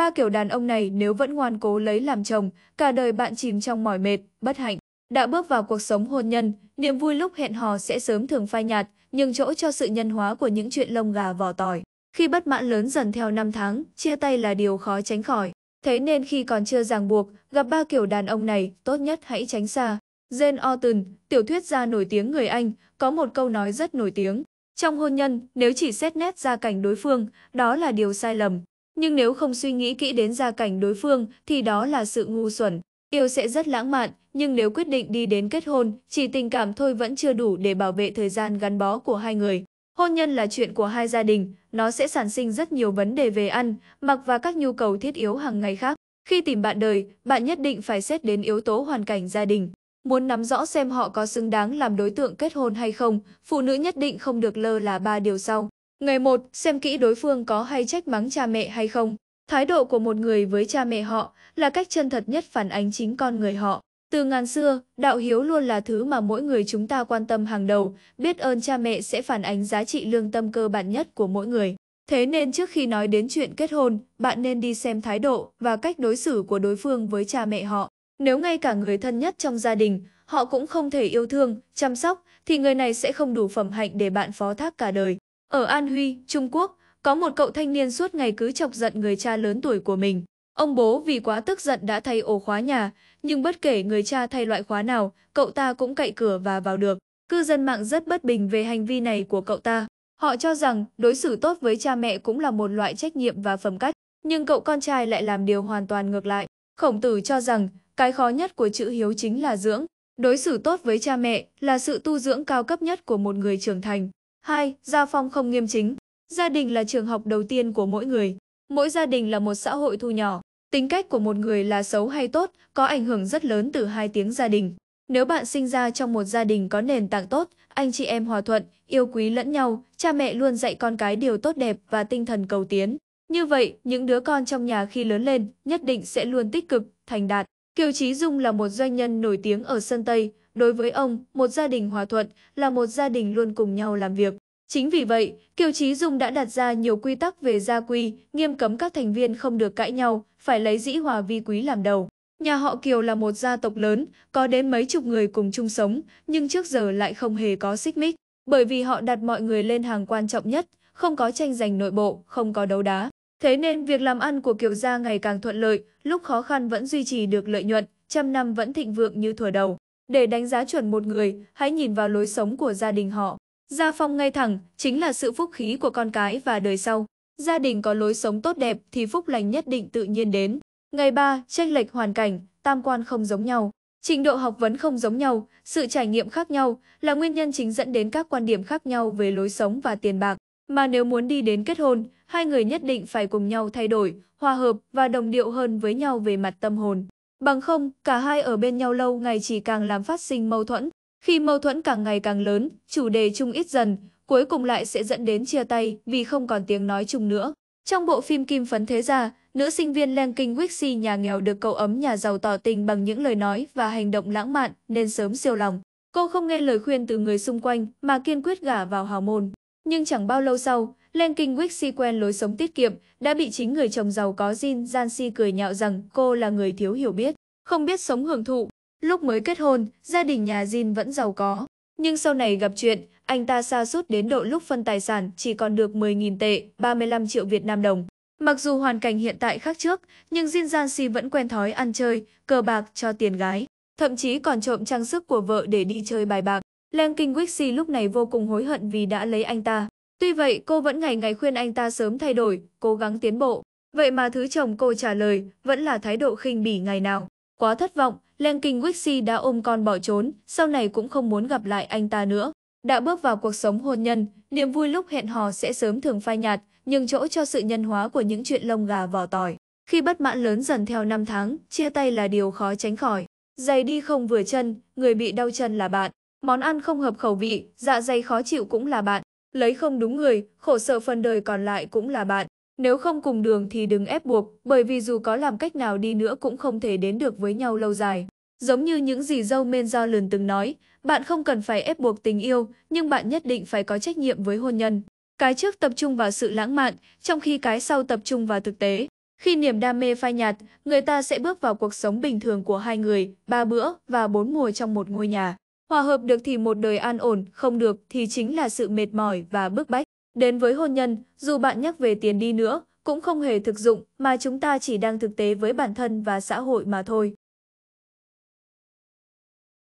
Ba kiểu đàn ông này nếu vẫn ngoan cố lấy làm chồng, cả đời bạn chìm trong mỏi mệt, bất hạnh. Đã bước vào cuộc sống hôn nhân, niềm vui lúc hẹn hò sẽ sớm thường phai nhạt, nhưng chỗ cho sự nhân hóa của những chuyện lông gà vỏ tỏi. Khi bất mãn lớn dần theo năm tháng, chia tay là điều khó tránh khỏi. Thế nên khi còn chưa ràng buộc, gặp ba kiểu đàn ông này, tốt nhất hãy tránh xa. Jane Austen, tiểu thuyết gia nổi tiếng người Anh, có một câu nói rất nổi tiếng. Trong hôn nhân, nếu chỉ xét nét gia cảnh đối phương, đó là điều sai lầm nhưng nếu không suy nghĩ kỹ đến gia cảnh đối phương thì đó là sự ngu xuẩn. Yêu sẽ rất lãng mạn, nhưng nếu quyết định đi đến kết hôn, chỉ tình cảm thôi vẫn chưa đủ để bảo vệ thời gian gắn bó của hai người. Hôn nhân là chuyện của hai gia đình, nó sẽ sản sinh rất nhiều vấn đề về ăn, mặc và các nhu cầu thiết yếu hàng ngày khác. Khi tìm bạn đời, bạn nhất định phải xét đến yếu tố hoàn cảnh gia đình. Muốn nắm rõ xem họ có xứng đáng làm đối tượng kết hôn hay không, phụ nữ nhất định không được lơ là ba điều sau. Ngày một, xem kỹ đối phương có hay trách mắng cha mẹ hay không. Thái độ của một người với cha mẹ họ là cách chân thật nhất phản ánh chính con người họ. Từ ngàn xưa, đạo hiếu luôn là thứ mà mỗi người chúng ta quan tâm hàng đầu, biết ơn cha mẹ sẽ phản ánh giá trị lương tâm cơ bản nhất của mỗi người. Thế nên trước khi nói đến chuyện kết hôn, bạn nên đi xem thái độ và cách đối xử của đối phương với cha mẹ họ. Nếu ngay cả người thân nhất trong gia đình, họ cũng không thể yêu thương, chăm sóc, thì người này sẽ không đủ phẩm hạnh để bạn phó thác cả đời. Ở An Huy, Trung Quốc, có một cậu thanh niên suốt ngày cứ chọc giận người cha lớn tuổi của mình. Ông bố vì quá tức giận đã thay ổ khóa nhà, nhưng bất kể người cha thay loại khóa nào, cậu ta cũng cậy cửa và vào được. Cư dân mạng rất bất bình về hành vi này của cậu ta. Họ cho rằng đối xử tốt với cha mẹ cũng là một loại trách nhiệm và phẩm cách, nhưng cậu con trai lại làm điều hoàn toàn ngược lại. Khổng tử cho rằng cái khó nhất của chữ hiếu chính là dưỡng. Đối xử tốt với cha mẹ là sự tu dưỡng cao cấp nhất của một người trưởng thành. 2. Gia phong không nghiêm chính. Gia đình là trường học đầu tiên của mỗi người. Mỗi gia đình là một xã hội thu nhỏ. Tính cách của một người là xấu hay tốt có ảnh hưởng rất lớn từ hai tiếng gia đình. Nếu bạn sinh ra trong một gia đình có nền tảng tốt, anh chị em hòa thuận, yêu quý lẫn nhau, cha mẹ luôn dạy con cái điều tốt đẹp và tinh thần cầu tiến. Như vậy, những đứa con trong nhà khi lớn lên nhất định sẽ luôn tích cực, thành đạt. Kiều Chí Dung là một doanh nhân nổi tiếng ở Sơn Tây, đối với ông, một gia đình hòa thuận là một gia đình luôn cùng nhau làm việc. Chính vì vậy, Kiều Chí Dung đã đặt ra nhiều quy tắc về gia quy, nghiêm cấm các thành viên không được cãi nhau, phải lấy dĩ hòa vi quý làm đầu. Nhà họ Kiều là một gia tộc lớn, có đến mấy chục người cùng chung sống, nhưng trước giờ lại không hề có xích mích, bởi vì họ đặt mọi người lên hàng quan trọng nhất, không có tranh giành nội bộ, không có đấu đá. Thế nên việc làm ăn của Kiều Gia ngày càng thuận lợi, lúc khó khăn vẫn duy trì được lợi nhuận, trăm năm vẫn thịnh vượng như thuở đầu. Để đánh giá chuẩn một người, hãy nhìn vào lối sống của gia đình họ. Gia phong ngay thẳng chính là sự phúc khí của con cái và đời sau. Gia đình có lối sống tốt đẹp thì phúc lành nhất định tự nhiên đến. Ngày 3, tranh lệch hoàn cảnh, tam quan không giống nhau. Trình độ học vấn không giống nhau, sự trải nghiệm khác nhau là nguyên nhân chính dẫn đến các quan điểm khác nhau về lối sống và tiền bạc. Mà nếu muốn đi đến kết hôn, hai người nhất định phải cùng nhau thay đổi, hòa hợp và đồng điệu hơn với nhau về mặt tâm hồn. Bằng không, cả hai ở bên nhau lâu ngày chỉ càng làm phát sinh mâu thuẫn. Khi mâu thuẫn càng ngày càng lớn, chủ đề chung ít dần, cuối cùng lại sẽ dẫn đến chia tay vì không còn tiếng nói chung nữa. Trong bộ phim Kim Phấn Thế Gia, nữ sinh viên Lanking Wixi nhà nghèo được cậu ấm nhà giàu tỏ tình bằng những lời nói và hành động lãng mạn nên sớm siêu lòng. Cô không nghe lời khuyên từ người xung quanh mà kiên quyết gả vào hào môn. Nhưng chẳng bao lâu sau, Lenking Wixi quen lối sống tiết kiệm, đã bị chính người chồng giàu có Jin Jansi cười nhạo rằng cô là người thiếu hiểu biết, không biết sống hưởng thụ. Lúc mới kết hôn, gia đình nhà Jin vẫn giàu có. Nhưng sau này gặp chuyện, anh ta xa sút đến độ lúc phân tài sản chỉ còn được 10.000 tệ, 35 triệu Việt Nam đồng. Mặc dù hoàn cảnh hiện tại khác trước, nhưng Jin Jansi vẫn quen thói ăn chơi, cờ bạc cho tiền gái. Thậm chí còn trộm trang sức của vợ để đi chơi bài bạc. Leng King Wixi lúc này vô cùng hối hận vì đã lấy anh ta. Tuy vậy, cô vẫn ngày ngày khuyên anh ta sớm thay đổi, cố gắng tiến bộ. Vậy mà thứ chồng cô trả lời vẫn là thái độ khinh bỉ ngày nào. Quá thất vọng, Leng King Wixi đã ôm con bỏ trốn, sau này cũng không muốn gặp lại anh ta nữa. Đã bước vào cuộc sống hôn nhân, niềm vui lúc hẹn hò sẽ sớm thường phai nhạt, nhưng chỗ cho sự nhân hóa của những chuyện lông gà vỏ tỏi. Khi bất mãn lớn dần theo năm tháng, chia tay là điều khó tránh khỏi. Giày đi không vừa chân, người bị đau chân là bạn. Món ăn không hợp khẩu vị, dạ dày khó chịu cũng là bạn. Lấy không đúng người, khổ sở phần đời còn lại cũng là bạn. Nếu không cùng đường thì đừng ép buộc, bởi vì dù có làm cách nào đi nữa cũng không thể đến được với nhau lâu dài. Giống như những gì dâu men do Menzolan từng nói, bạn không cần phải ép buộc tình yêu, nhưng bạn nhất định phải có trách nhiệm với hôn nhân. Cái trước tập trung vào sự lãng mạn, trong khi cái sau tập trung vào thực tế. Khi niềm đam mê phai nhạt, người ta sẽ bước vào cuộc sống bình thường của hai người, ba bữa và bốn mùa trong một ngôi nhà. Hòa hợp được thì một đời an ổn, không được thì chính là sự mệt mỏi và bức bách. Đến với hôn nhân, dù bạn nhắc về tiền đi nữa, cũng không hề thực dụng, mà chúng ta chỉ đang thực tế với bản thân và xã hội mà thôi.